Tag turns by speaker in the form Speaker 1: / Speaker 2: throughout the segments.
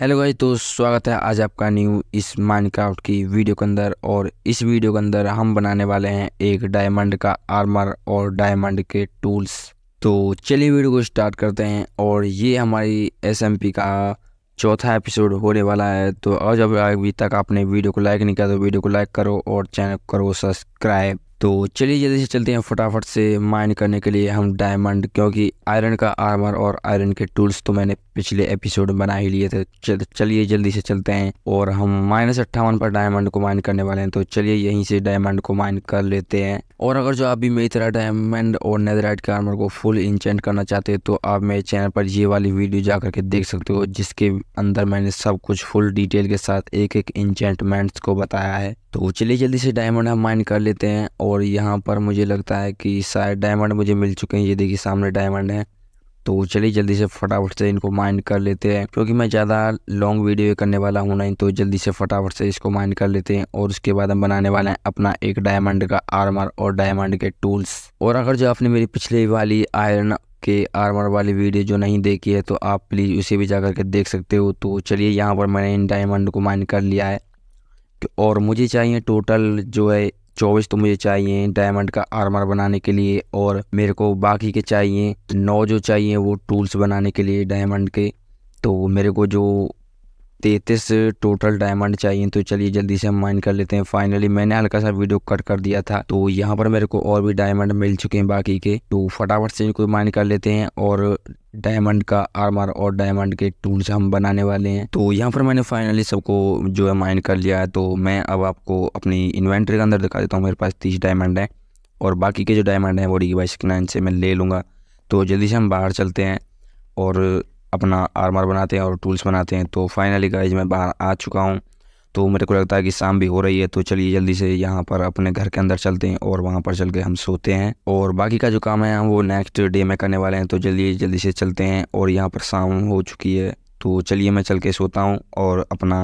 Speaker 1: hello guys तो स्वागत है आज आपका न्यू इस माइनक्राफ्ट की वीडियो के अंदर और इस वीडियो के अंदर हम बनाने वाले हैं एक डायमंड का आर्मर और डायमंड के टूल्स तो चलिए वीडियो को स्टार्ट करते हैं और ये हमारी एसएमपी का चौथा एपिसोड होने वाला है तो आज अब अभी तक आपने वीडियो को लाइक नहीं किया तो वीडियो को लाइक करो और चैनल करो सब्सक्राइब तो चलिए जल्दी से चलते हैं फटाफट से माइन करने के लिए हम डायमंड क्योंकि आयरन का आर्मर और आयरन के टूल्स तो मैंने पिछले एपिसोड में बना ही लिए थे चलिए जल्दी से चलते हैं और हम माइनस अट्ठावन पर डायमंड को माइन करने वाले हैं तो चलिए यहीं से डायमंड को माइन कर लेते हैं और अगर जो आप भी मेरी तरह डायमंड और नेदराइट के आर्मर को फुल इंचेंट करना चाहते हैं तो आप मेरे चैनल पर ये वाली वीडियो जा करके देख सकते हो जिसके अंदर मैंने सब कुछ फुल डिटेल के साथ एक एक इंचेंटमेंट्स को बताया है तो चलिए जल्दी से डायमंड हम माइन कर लेते हैं और यहाँ पर मुझे लगता है कि शायद डायमंड मुझे मिल चुके हैं ये देखिए सामने डायमंड है तो चलिए जल्दी से फटाफट से इनको माइंड कर लेते हैं क्योंकि मैं ज़्यादा लॉन्ग वीडियो करने वाला हूँ नहीं तो जल्दी से फटाफट से इसको माइंड कर लेते हैं और उसके बाद हम बनाने वाले हैं अपना एक डायमंड का आर्मर और डायमंड के टूल्स और अगर जो आपने मेरी पिछले वाली आयरन के आर्मर वाली वीडियो जो नहीं देखी है तो आप प्लीज़ उसे भी जा करके देख सकते हो तो चलिए यहाँ पर मैंने इन डायमंड को माइंड कर लिया है और मुझे चाहिए टोटल जो है चौबीस तो मुझे चाहिए डायमंड का आर्मर बनाने के लिए और मेरे को बाकी के चाहिए नौ जो चाहिए वो टूल्स बनाने के लिए डायमंड के तो मेरे को जो तैंतीस टोटल डायमंड चाहिए तो चलिए जल्दी से हम माइन कर लेते हैं फाइनली मैंने हल्का सा वीडियो कट कर दिया था तो यहाँ पर मेरे को और भी डायमंड मिल चुके हैं बाकी के तो फटाफट से इनको माइन कर लेते हैं और डायमंड का आर्मर और डायमंड के टूल्स हम बनाने वाले हैं तो यहाँ पर मैंने फाइनली सबको जो है माइन कर लिया है तो मैं अब आपको अपनी इन्वेंट्री के अंदर दिखा देता हूँ मेरे पास तीस डायमंड है और बाकी के जो डायमंड हैं वो डी वाई से मैं ले लूँगा तो जल्दी से हम बाहर चलते हैं और अपना आर्मर बनाते हैं और टूल्स बनाते हैं तो फाइनली गाइज मैं बाहर आ चुका हूँ तो मेरे को लगता है कि शाम भी हो रही है तो चलिए जल्दी से यहाँ पर अपने घर के अंदर चलते हैं और वहाँ पर चल के हम सोते हैं और बाकी का जो काम है हम वो नेक्स्ट डे में करने वाले हैं तो जल्दी जल्दी से चलते हैं और यहाँ पर शाम हो चुकी है तो चलिए मैं चल के सोता हूँ और अपना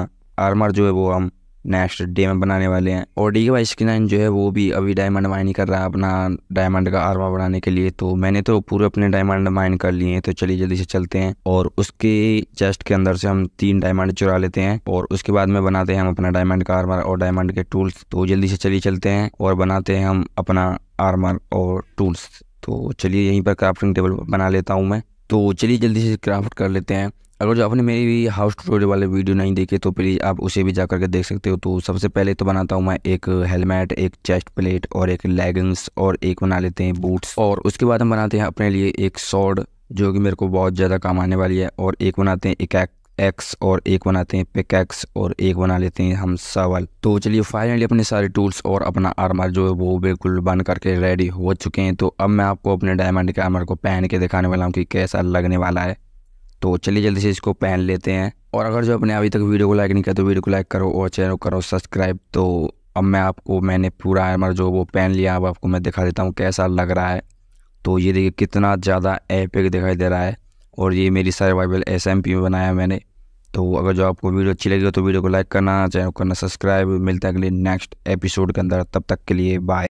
Speaker 1: आर्मर जो है वो हम नेक्स्ट डे में बनाने वाले हैं और डी के वाई स्किन जो है वो भी अभी डायमंड माइन कर रहा है अपना डायमंड का आर्मा बनाने के लिए तो मैंने तो पूरे अपने डायमंड माइन कर लिए हैं तो चलिए जल्दी से चलते हैं और उसके चेस्ट के अंदर से हम तीन डायमंड चुरा लेते हैं और उसके बाद में बनाते हैं हम अपना डायमंड का आर्मर और डायमंड के टूल्स तो जल्दी से चलिए चलते हैं और बनाते हैं हम अपना आर्मर और टूल्स तो चलिए यहीं पर क्राफ्टिंग टेबल बना लेता हूँ मैं तो चलिए जल्दी से क्राफ्ट कर लेते हैं अगर जो आपने मेरी भी हाउस टूटोरी वाले वीडियो नहीं देखे तो प्लीज़ आप उसे भी जा करके देख सकते हो तो सबसे पहले तो बनाता हूँ मैं एक हेलमेट एक चेस्ट प्लेट और एक लेगिंग्स और एक बना लेते हैं बूट्स और उसके बाद हम बनाते हैं अपने लिए एक शॉर्ड जो कि मेरे को बहुत ज़्यादा काम आने वाली है और एक बनाते हैं एक एक्स और एक बनाते हैं पिक एक्स और एक बना लेते हैं हम सवाल तो चलिए फाइनली अपने सारे टूल्स और अपना आर्मर जो है वो बिल्कुल बन करके रेडी हो चुके हैं तो अब मैं आपको अपने डायमंड के आर्मर को पहन के दिखाने वाला हूँ कि कैसा लगने वाला है तो चलिए जल्दी से इसको पहन लेते हैं और अगर जो अपने अभी तक वीडियो को लाइक नहीं किया तो वीडियो को लाइक करो और चैनल करो सब्सक्राइब तो अब मैं आपको मैंने पूरा आर्मर जो वो पहन लिया अब आपको मैं दिखा देता हूँ कैसा लग रहा है तो ये देखिए कितना ज़्यादा एपिक दिखाई दे रहा है और ये मेरी सर्वाइवल एस एम पी में बनाया मैंने तो अगर जो आपको वीडियो अच्छी लगी हो तो वीडियो को लाइक करना चैनल करना सब्सक्राइब मिलता है अगले नेक्स्ट एपिसोड के अंदर तब तक के लिए बाय